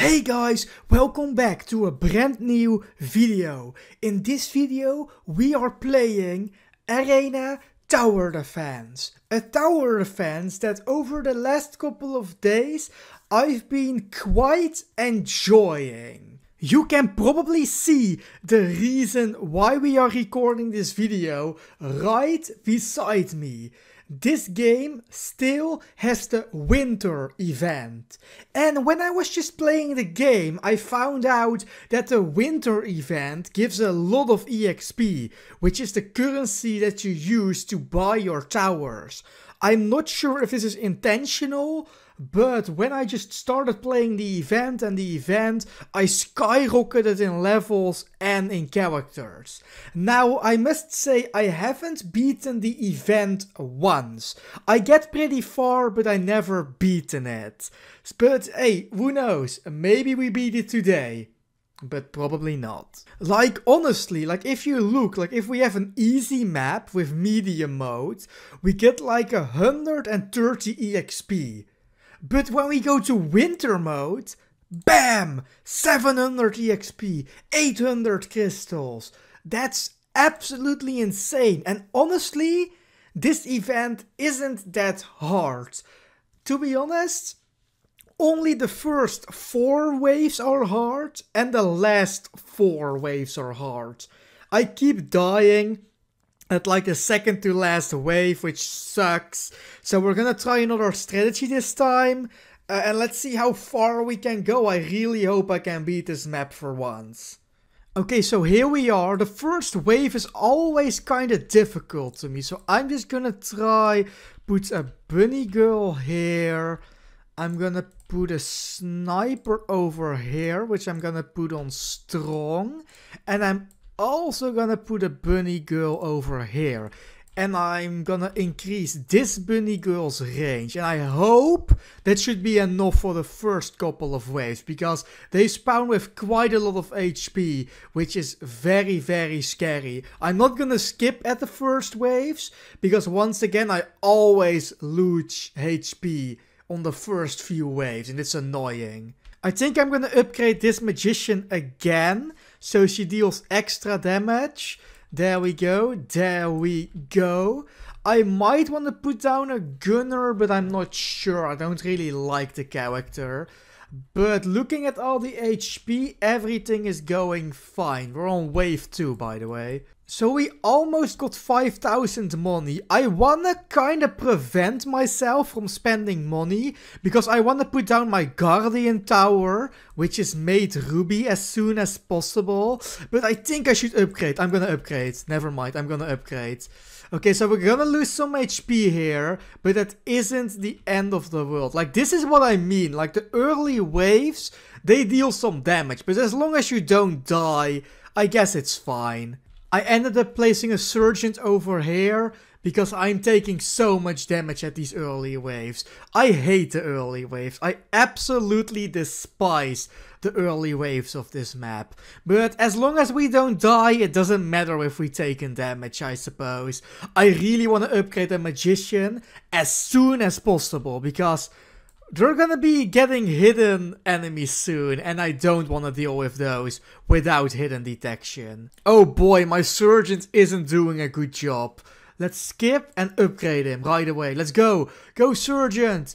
Hey guys, welcome back to a brand new video. In this video we are playing Arena Tower Defense. A tower defense that over the last couple of days I've been quite enjoying. You can probably see the reason why we are recording this video right beside me this game still has the winter event. And when I was just playing the game, I found out that the winter event gives a lot of EXP, which is the currency that you use to buy your towers. I'm not sure if this is intentional, but when I just started playing the event and the event, I skyrocketed in levels and in characters. Now, I must say I haven't beaten the event once. I get pretty far, but I never beaten it. But hey, who knows, maybe we beat it today but probably not. Like honestly, like if you look, like if we have an easy map with medium mode, we get like 130 EXP. But when we go to winter mode, bam! 700 EXP, 800 crystals. That's absolutely insane. And honestly, this event isn't that hard. To be honest, only the first four waves are hard and the last four waves are hard. I keep dying at like the second to last wave, which sucks. So we're gonna try another strategy this time. Uh, and let's see how far we can go. I really hope I can beat this map for once. Okay, so here we are. The first wave is always kind of difficult to me. So I'm just gonna try put a bunny girl here. I'm gonna put a sniper over here, which I'm gonna put on strong. And I'm also gonna put a bunny girl over here. And I'm gonna increase this bunny girl's range. And I hope that should be enough for the first couple of waves. Because they spawn with quite a lot of HP. Which is very, very scary. I'm not gonna skip at the first waves. Because once again, I always lose HP on the first few waves. And it's annoying. I think I'm gonna upgrade this magician again. So she deals extra damage. There we go. There we go. I might want to put down a gunner, but I'm not sure. I don't really like the character. But looking at all the HP, everything is going fine. We're on wave 2, by the way. So we almost got 5000 money. I wanna kinda prevent myself from spending money, because I wanna put down my Guardian Tower, which is made ruby as soon as possible. But I think I should upgrade. I'm gonna upgrade. Never mind, I'm gonna upgrade. Okay, so we're gonna lose some HP here, but that isn't the end of the world. Like, this is what I mean. Like, the early waves, they deal some damage, but as long as you don't die, I guess it's fine. I ended up placing a Surgeon over here because I'm taking so much damage at these early waves. I hate the early waves. I absolutely despise the early waves of this map. But as long as we don't die, it doesn't matter if we take in damage, I suppose. I really want to upgrade the Magician as soon as possible because they're gonna be getting hidden enemies soon, and I don't want to deal with those without hidden detection. Oh boy, my Surgeon isn't doing a good job. Let's skip and upgrade him right away. Let's go. Go, Surgeon.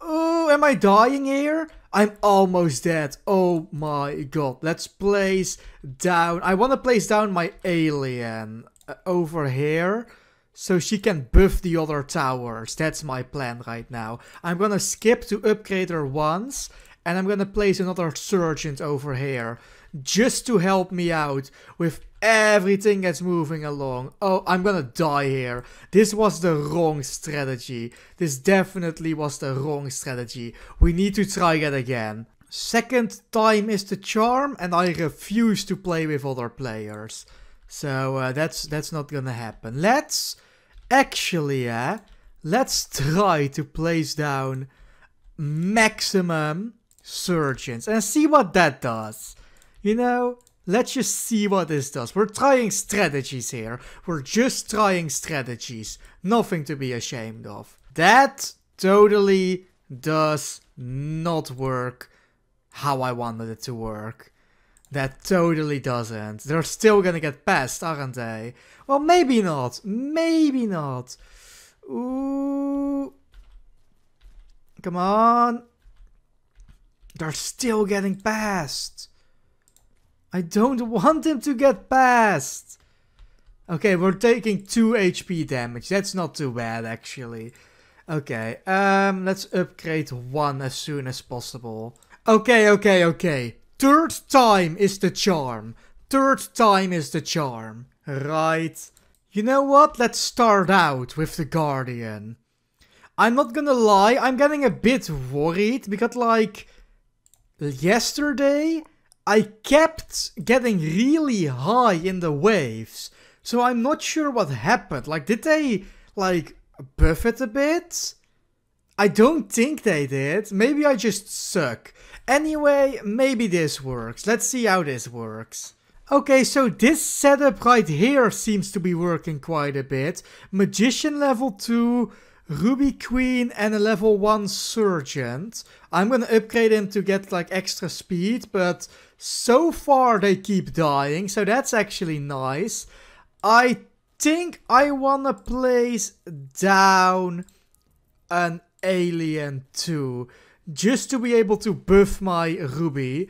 Oh, am I dying here? I'm almost dead. Oh my god. Let's place down... I want to place down my alien uh, over here. So she can buff the other towers. That's my plan right now. I'm gonna skip to upgrade her once. And I'm gonna place another sergeant over here. Just to help me out with everything that's moving along. Oh, I'm gonna die here. This was the wrong strategy. This definitely was the wrong strategy. We need to try that again. Second time is the charm and I refuse to play with other players. So uh, that's that's not gonna happen. Let's Actually, yeah, let's try to place down maximum surgeons and see what that does. You know, let's just see what this does. We're trying strategies here. We're just trying strategies. Nothing to be ashamed of. That totally does not work how I wanted it to work. That totally doesn't. They're still gonna get past, aren't they? Well, maybe not. Maybe not. Ooh. Come on. They're still getting past. I don't want them to get past. Okay, we're taking 2 HP damage. That's not too bad, actually. Okay, um, let's upgrade 1 as soon as possible. Okay, okay, okay. Third time is the charm. Third time is the charm. Right. You know what? Let's start out with the Guardian. I'm not gonna lie, I'm getting a bit worried because like yesterday I kept getting really high in the waves. So I'm not sure what happened. Like did they like buff it a bit? I don't think they did. Maybe I just suck. Anyway, maybe this works. Let's see how this works. Okay, so this setup right here seems to be working quite a bit. Magician level 2, Ruby Queen and a level 1 Surgeon. I'm gonna upgrade him to get like extra speed, but so far they keep dying, so that's actually nice. I think I wanna place down an Alien 2 just to be able to buff my ruby.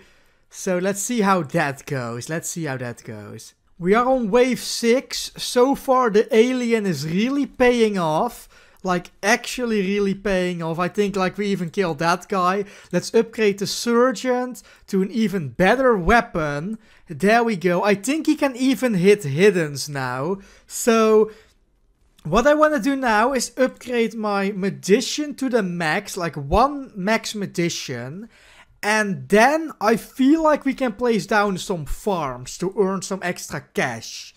So let's see how that goes. Let's see how that goes. We are on wave 6. So far the alien is really paying off. Like actually really paying off. I think like we even killed that guy. Let's upgrade the Surgeon to an even better weapon. There we go. I think he can even hit Hiddens now. So what I want to do now is upgrade my magician to the max, like one max magician. And then I feel like we can place down some farms to earn some extra cash.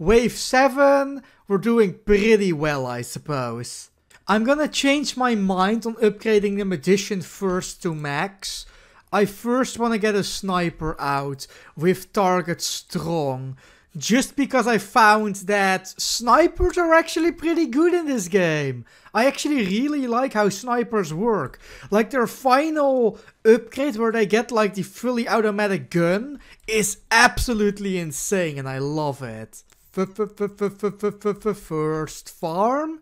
Wave 7, we're doing pretty well I suppose. I'm gonna change my mind on upgrading the magician first to max. I first wanna get a sniper out with target strong just because I found that snipers are actually pretty good in this game. I actually really like how snipers work. Like their final upgrade where they get like the fully automatic gun is absolutely insane and I love it. F -f -f First farm?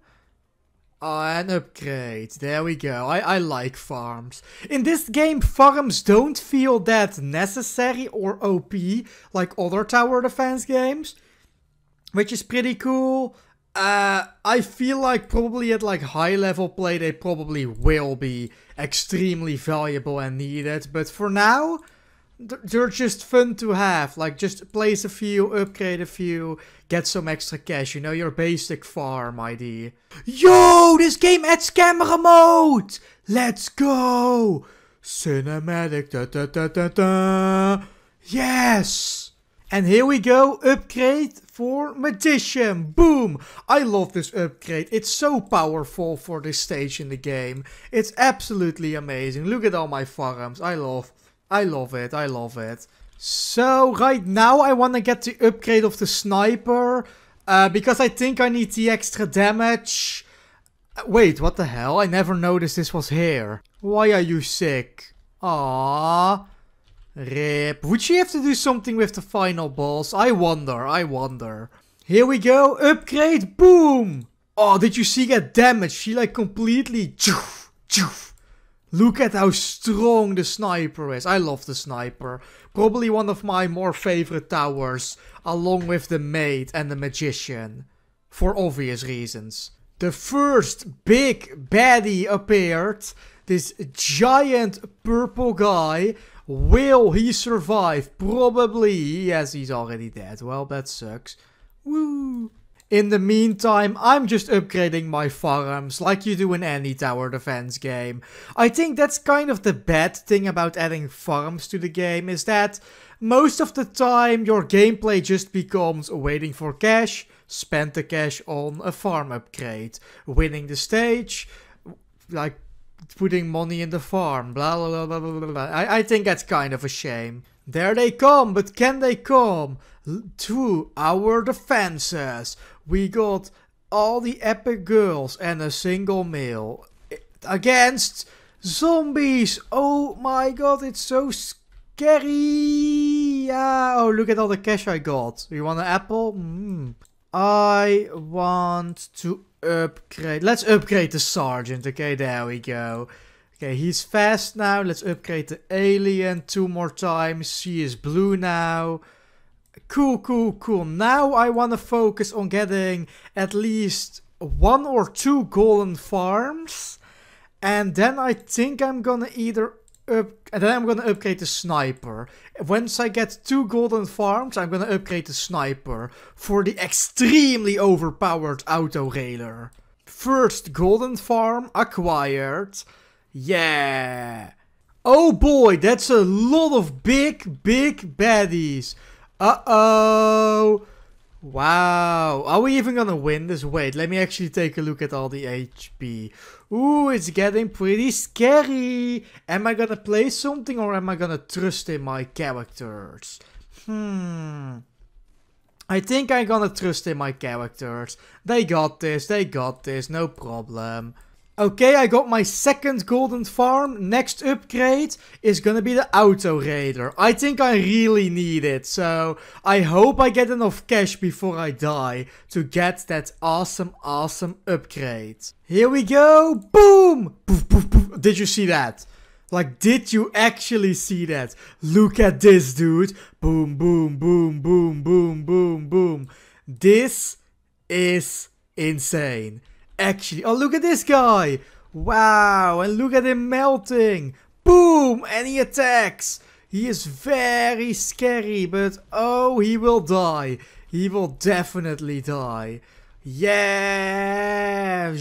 Oh, an upgrade. There we go. I, I like farms. In this game, farms don't feel that necessary or OP like other tower defense games, which is pretty cool. Uh, I feel like probably at like high level play, they probably will be extremely valuable and needed. But for now, they're just fun to have. Like just place a few, upgrade a few, get some extra cash. You know your basic farm ID. Yo, this game adds camera mode. Let's go. Cinematic. Da, da, da, da, da. Yes. And here we go. Upgrade for Magician. Boom. I love this upgrade. It's so powerful for this stage in the game. It's absolutely amazing. Look at all my farms. I love. I love it. I love it. So right now I want to get the upgrade of the sniper. Uh, because I think I need the extra damage. Wait, what the hell? I never noticed this was here. Why are you sick? Ah, Rip. Would she have to do something with the final boss? I wonder, I wonder. Here we go, upgrade, boom! Oh, did you see that damage? She like completely... Look at how strong the sniper is. I love the sniper. Probably one of my more favorite towers, along with the maid and the magician. For obvious reasons. The first big baddie appeared. This giant purple guy. Will he survive? Probably. Yes, he's already dead. Well, that sucks. Woo! In the meantime, I'm just upgrading my farms like you do in any tower defense game. I think that's kind of the bad thing about adding farms to the game is that most of the time your gameplay just becomes waiting for cash, spend the cash on a farm upgrade, winning the stage, like putting money in the farm, blah blah blah blah blah. blah. I, I think that's kind of a shame. There they come, but can they come to our defenses? we got all the epic girls and a single male against zombies. Oh my god, it's so scary. Yeah. Oh, look at all the cash I got. You want an apple? Mm. I want to upgrade. Let's upgrade the sergeant. Okay, there we go. Okay, he's fast now. Let's upgrade the alien two more times. She is blue now. Cool, cool, cool. Now I want to focus on getting at least one or two golden farms. And then I think I'm gonna either up and then I'm gonna upgrade the sniper. Once I get two golden farms, I'm gonna upgrade the sniper for the extremely overpowered auto railer. First golden farm acquired. Yeah. Oh boy, that's a lot of big, big baddies. Uh-oh. Wow. Are we even gonna win this? Wait, let me actually take a look at all the HP. Ooh, it's getting pretty scary. Am I gonna play something or am I gonna trust in my characters? Hmm. I think I'm gonna trust in my characters. They got this, they got this, no problem. Okay, I got my second golden farm. Next upgrade is gonna be the auto raider. I think I really need it, so I hope I get enough cash before I die to get that awesome, awesome upgrade. Here we go, boom! Poof, poof, poof. Did you see that? Like, did you actually see that? Look at this, dude. Boom, boom, boom, boom, boom, boom, boom. This is insane actually. Oh, look at this guy. Wow, and look at him melting. Boom, and he attacks. He is very scary, but oh, he will die. He will definitely die. Yeah.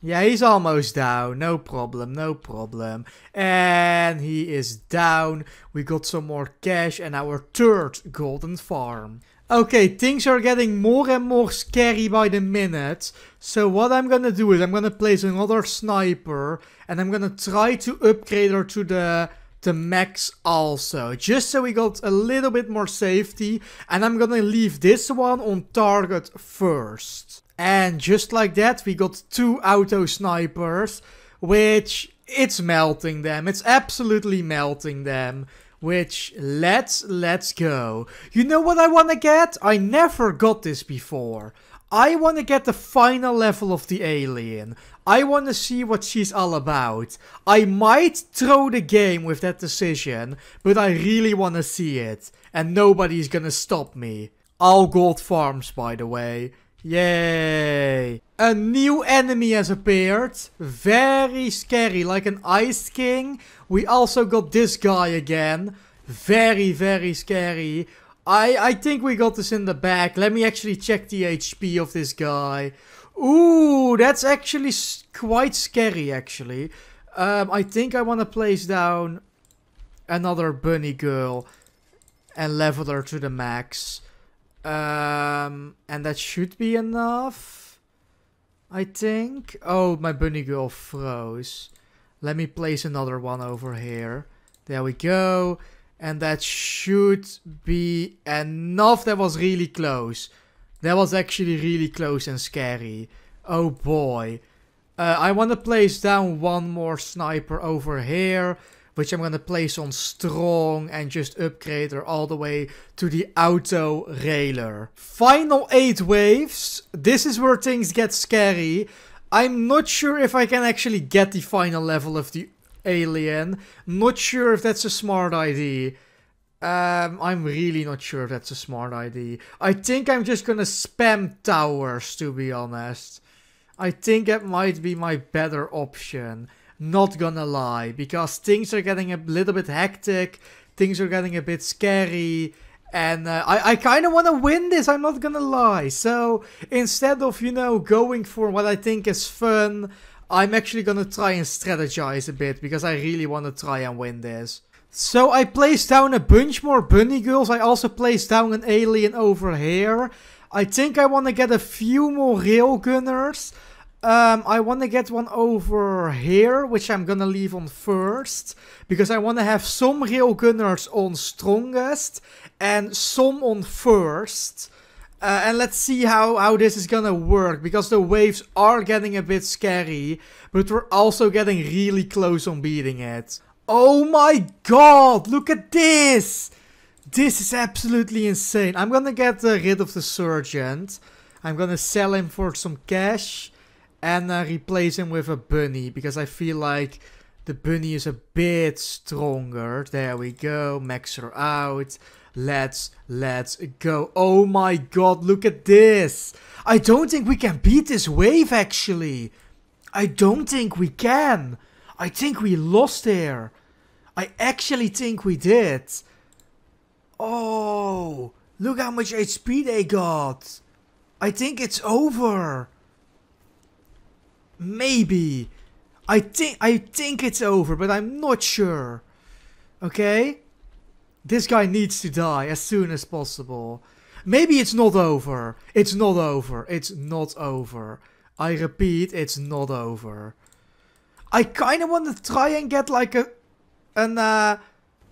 Yeah, he's almost down. No problem, no problem. And he is down. We got some more cash and our third golden farm. Okay, things are getting more and more scary by the minute. So what I'm gonna do is I'm gonna place another sniper and I'm gonna try to upgrade her to the the max also. Just so we got a little bit more safety. And I'm gonna leave this one on target first. And just like that we got two auto snipers. Which, it's melting them. It's absolutely melting them. Which, let's, let's go. You know what I want to get? I never got this before. I want to get the final level of the alien. I want to see what she's all about. I might throw the game with that decision, but I really want to see it. And nobody's gonna stop me. All gold farms, by the way. Yay! A new enemy has appeared. Very scary, like an Ice King. We also got this guy again. Very, very scary. I, I think we got this in the back. Let me actually check the HP of this guy. Ooh, that's actually quite scary, actually. Um, I think I want to place down another bunny girl and level her to the max. Uh, and that should be enough. I think. Oh, my bunny girl froze. Let me place another one over here. There we go. And that should be enough. That was really close. That was actually really close and scary. Oh boy. Uh, I want to place down one more sniper over here which I'm gonna place on strong and just upgrade her all the way to the auto railer. Final 8 waves. This is where things get scary. I'm not sure if I can actually get the final level of the alien. Not sure if that's a smart idea. Um, I'm really not sure if that's a smart idea. I think I'm just gonna spam towers, to be honest. I think that might be my better option not gonna lie, because things are getting a little bit hectic, things are getting a bit scary, and uh, I, I kind of want to win this, I'm not gonna lie. So instead of, you know, going for what I think is fun, I'm actually gonna try and strategize a bit, because I really want to try and win this. So I placed down a bunch more bunny girls, I also placed down an alien over here. I think I want to get a few more railgunners. Um, I want to get one over here, which I'm gonna leave on first, because I want to have some real gunners on strongest and some on first. Uh, and let's see how, how this is gonna work, because the waves are getting a bit scary, but we're also getting really close on beating it. Oh my god, look at this! This is absolutely insane. I'm gonna get uh, rid of the Sergeant. I'm gonna sell him for some cash. Anna replace him with a bunny because I feel like the bunny is a bit stronger. There we go. Max her out. Let's, let's go. Oh my god, look at this. I don't think we can beat this wave actually. I don't think we can. I think we lost here. I actually think we did. Oh, look how much HP they got. I think it's over. Maybe. I think I think it's over, but I'm not sure. Okay? This guy needs to die as soon as possible. Maybe it's not over. It's not over. It's not over. I repeat, it's not over. I kinda wanna try and get like a... An uh,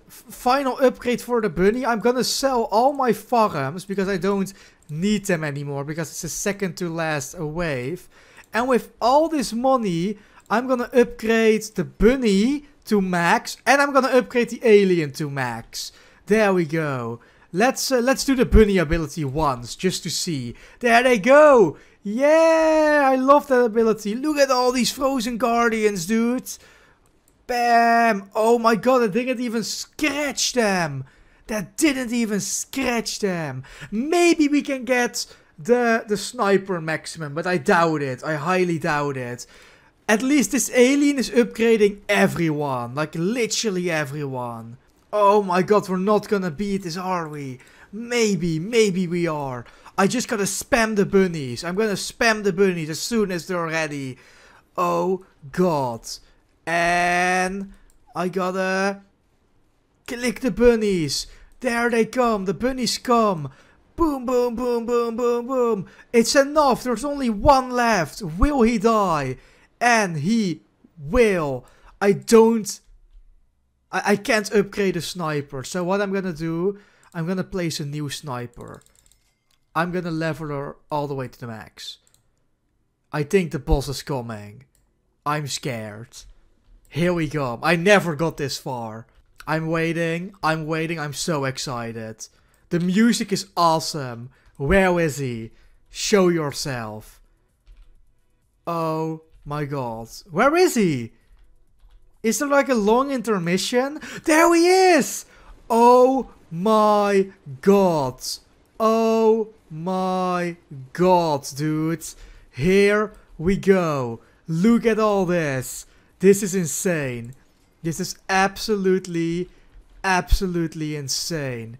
final upgrade for the bunny. I'm gonna sell all my farms because I don't need them anymore. Because it's the second to last wave. And with all this money, I'm gonna upgrade the bunny to max. And I'm gonna upgrade the alien to max. There we go. Let's uh, let's do the bunny ability once, just to see. There they go! Yeah, I love that ability. Look at all these frozen guardians, dude. Bam! Oh my god, I didn't even scratch them. That didn't even scratch them. Maybe we can get the the sniper maximum, but I doubt it. I highly doubt it. At least this alien is upgrading everyone, like literally everyone. Oh my god, we're not gonna beat this, are we? Maybe, maybe we are. I just gotta spam the bunnies. I'm gonna spam the bunnies as soon as they're ready. Oh god. And I gotta click the bunnies. There they come, the bunnies come. Boom, boom, boom, boom, boom, boom. It's enough. There's only one left. Will he die? And he will. I don't... I, I can't upgrade a sniper. So what I'm gonna do... I'm gonna place a new sniper. I'm gonna level her all the way to the max. I think the boss is coming. I'm scared. Here we go. I never got this far. I'm waiting. I'm waiting. I'm so excited. The music is awesome. Where is he? Show yourself. Oh my god. Where is he? Is there like a long intermission? There he is! Oh my god. Oh my god, dude. Here we go. Look at all this. This is insane. This is absolutely, absolutely insane.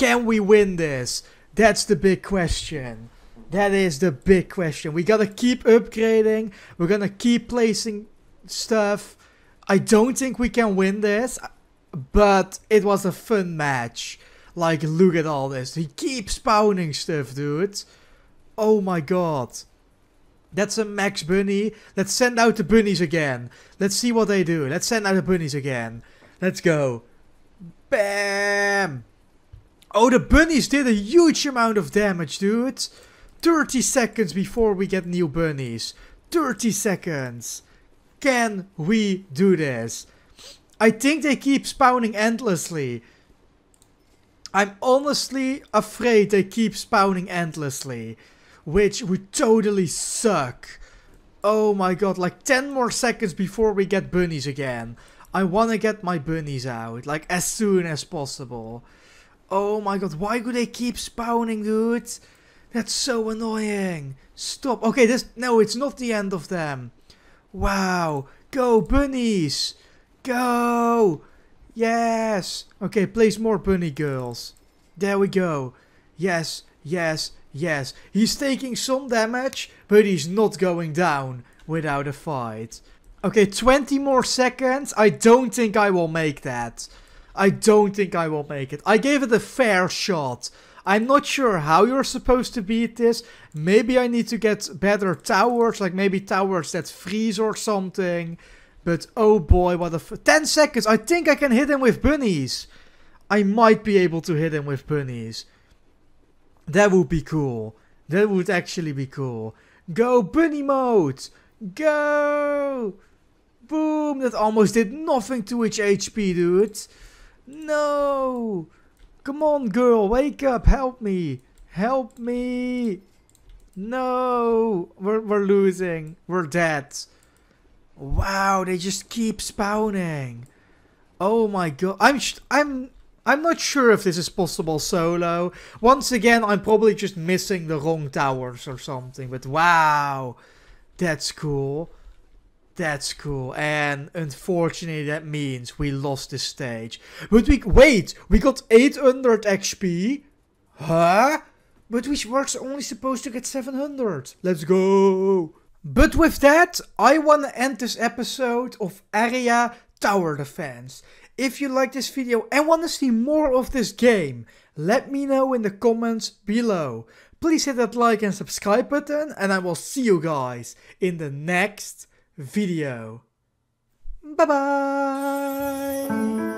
Can we win this? That's the big question. That is the big question. We gotta keep upgrading. We're gonna keep placing stuff. I don't think we can win this, but it was a fun match. Like, look at all this. He keeps spawning stuff, dude. Oh my god. That's a max bunny. Let's send out the bunnies again. Let's see what they do. Let's send out the bunnies again. Let's go. Bam! Oh, the bunnies did a huge amount of damage, dude. 30 seconds before we get new bunnies. 30 seconds. Can we do this? I think they keep spawning endlessly. I'm honestly afraid they keep spawning endlessly. Which would totally suck. Oh my god, like 10 more seconds before we get bunnies again. I want to get my bunnies out, like as soon as possible. Oh my god, why do they keep spawning, dude? That's so annoying. Stop. Okay, this no, it's not the end of them. Wow. Go, bunnies. Go. Yes. Okay, place more bunny girls. There we go. Yes, yes, yes. He's taking some damage, but he's not going down without a fight. Okay, 20 more seconds. I don't think I will make that. I don't think I will make it. I gave it a fair shot. I'm not sure how you're supposed to beat this. Maybe I need to get better towers, like maybe towers that freeze or something. But oh boy, what a 10 seconds! I think I can hit him with bunnies! I might be able to hit him with bunnies. That would be cool. That would actually be cool. Go bunny mode! Go! Boom! That almost did nothing to which HP, dude. No! Come on, girl, wake up, help me! Help me! No! We're, we're losing. We're dead. Wow, they just keep spawning. Oh my god. I'm I'm I'm not sure if this is possible solo. Once again, I'm probably just missing the wrong towers or something, but wow. That's cool. That's cool. And unfortunately, that means we lost this stage. But we wait, we got 800 XP. Huh? But we were only supposed to get 700. Let's go. But with that, I want to end this episode of Area Tower Defense. If you like this video and want to see more of this game, let me know in the comments below. Please hit that like and subscribe button and I will see you guys in the next video. Bye bye!